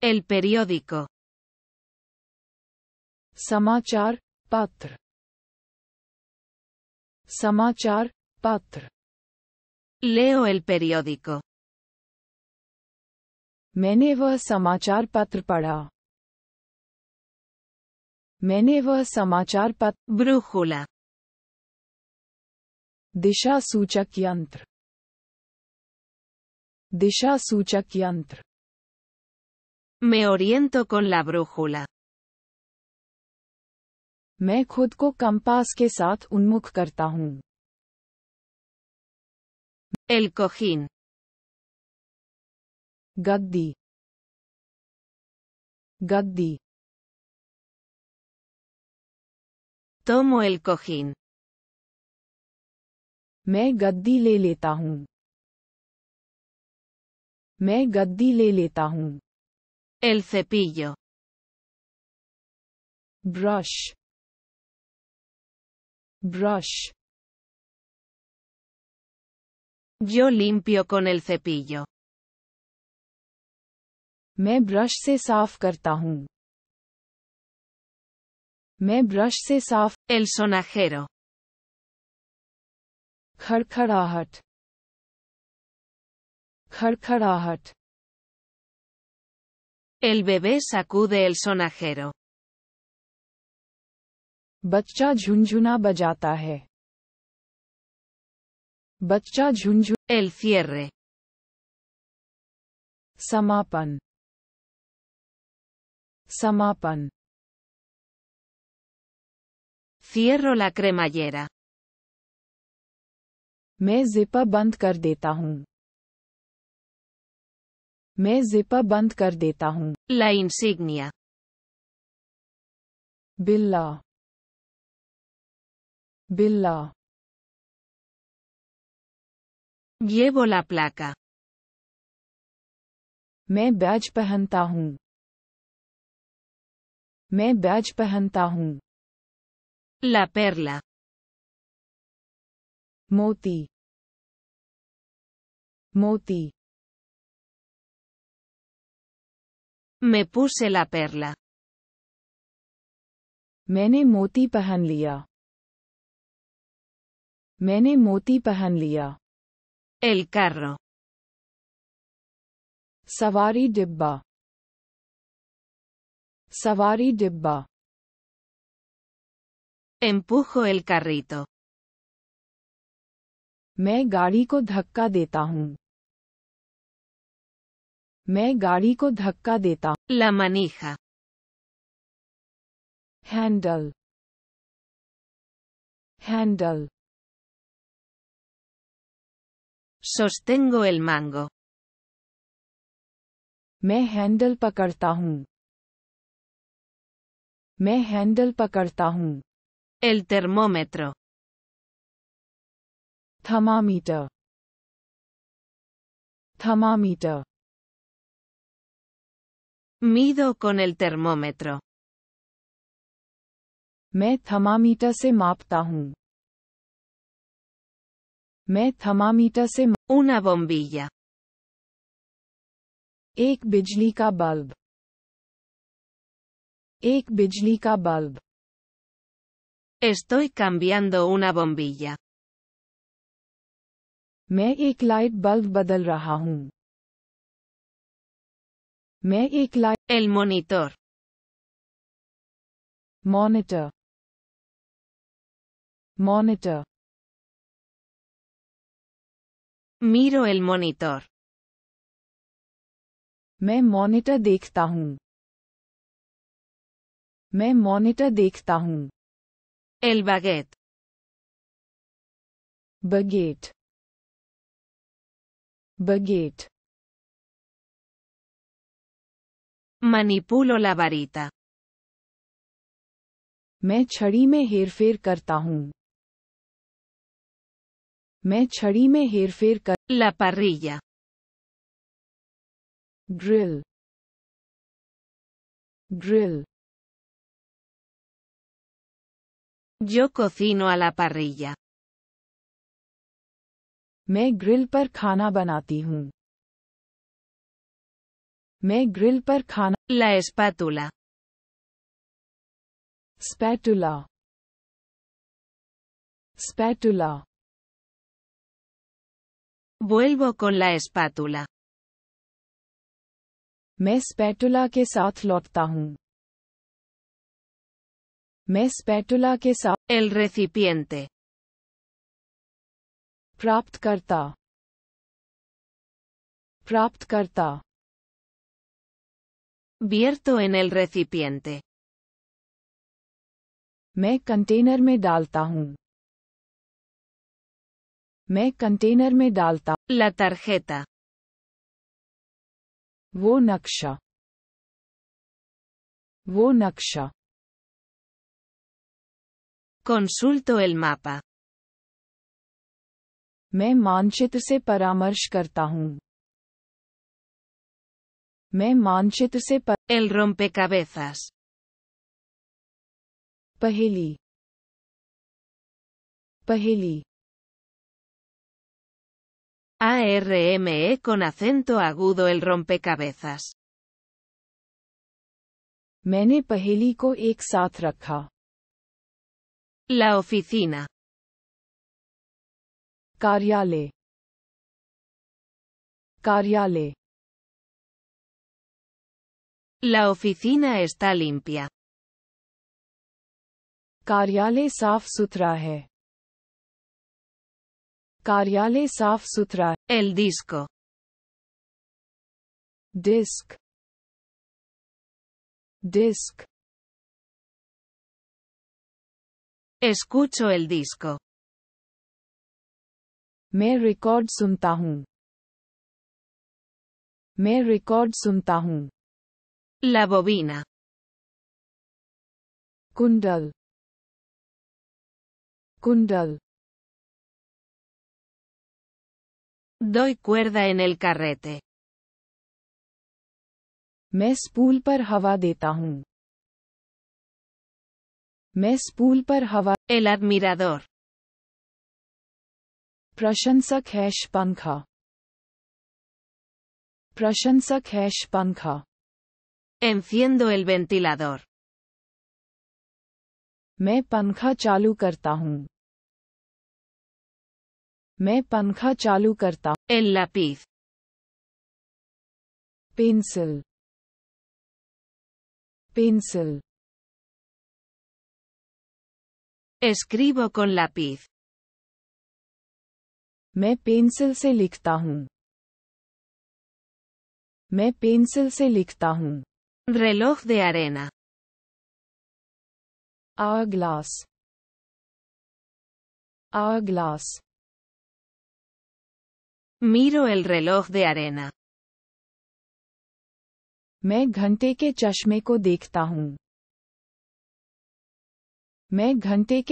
El periódico. Samachar Patr. Samachar Patr. Leo el periódico. Meneva Samachar Patr para. Mene Samachar Patr. Brújula. Disha Suchak Yantr. Disha Suchak Yantr. Me oriento con la brújula. मैं खुद को compass के साथ उन्मुख करता हूँ El cojín. गद्दी गद्दी Tomo el cojín. मैं गद्दी ले लेता हूँ मैं गद्दी ले लेता हूँ El cepillo. Brush. Brush. Yo limpio con el cepillo. Me brush se saaf Me brush se El sonajero. Kharkharaht. El bebé sacude el sonajero. Bacha junjuna bajata El cierre. Samapan. Samapan. Cierro la cremallera. Me zipa band de मैं zipper बंद कर देता हूँ line सिग्निया बिल्ला बिल्ला ये बोला प्लाका मैं बैज पहनता हूँ मैं बैज पहनता हूँ La मोती मोती Me puse la perla. मैंने मोती पहन लिया मैंने मोती पहन लिया एल carro. सवारी डिब्बा सवारी डिब्बा Empujo el carrito. मैं गाड़ी को धक्का देता हूँ मैं गाड़ी को धक्का देता La हैंडल हैंडल Sostengo एल मांगो मैं हैंडल पकड़ता हूँ मैं हैंडल पकड़ता हूँ एल thermometer thermometer thermometer Mido con el termómetro. मैं थर्मामीटर से मापता हूँ मैं थर्मामीटर से Una bombilla. एक बिजली का बल्ब एक बिजली का bulb Estoy cambiando una bombilla. मैं एक लाइट बल्ब बदल रहा हूँ मैं एक लाइट एल मोनिटर मोनिटर मोनिटर मीरो एल मोनिटर मैं मोनिटर देखता हूं मैं मोनिटर देखता हूं एल बगेट बगेट बगेट मनीपुलो लवारीता मैं छड़ी में हेरफेर करता हूँ मैं छड़ी में हेरफेर कर लपरिया ड्रिल ड्रिल जो कोफीनो आला पर मैं ग्रिल पर खाना बनाती हूँ मैं ग्रिल पर खाना ला स्पैतुला स्पैटुला स्पैटुला वो को ला स्पैतुला मैं स्पैटुला के साथ लौटता हूँ मैं स्पैटुला के साथ एल रेसिपिएंटे प्राप्त करता प्राप्त करता Vierto en el recipiente. Me container me dalta Me container me dalta. La tarjeta. Vo naksha. naksha. Consulto el mapa. Me manchit se paramarsh karta me manchito se El rompecabezas. Paheli. Paheli. ARME con acento agudo el rompecabezas. Mene paheli ko ek rakha. La oficina. Cariale. Karyale. La oficina está limpia. Cariale saf sutra hai. saf sutra. El disco. Disc. Disc. Escucho el disco. Me record suntahun. Me record suntahun. La bobina. Kundal. Kundal. Doy cuerda en el carrete. mes spool par hava deta hun. mes spool El admirador. Prashansak hash pankha. Prashansak hash pankha. Enciendo el ventilador. Me pancha chalu Me pancha chalu El lápiz. Pincel. Pencil. Escribo con lápiz. Me pincel. se Me pincel. se Reloj de arena. Hourglass. Hourglass. Miro el reloj de arena. मैं घंटे के चश्मे को देखता हूँ मैं घंटे के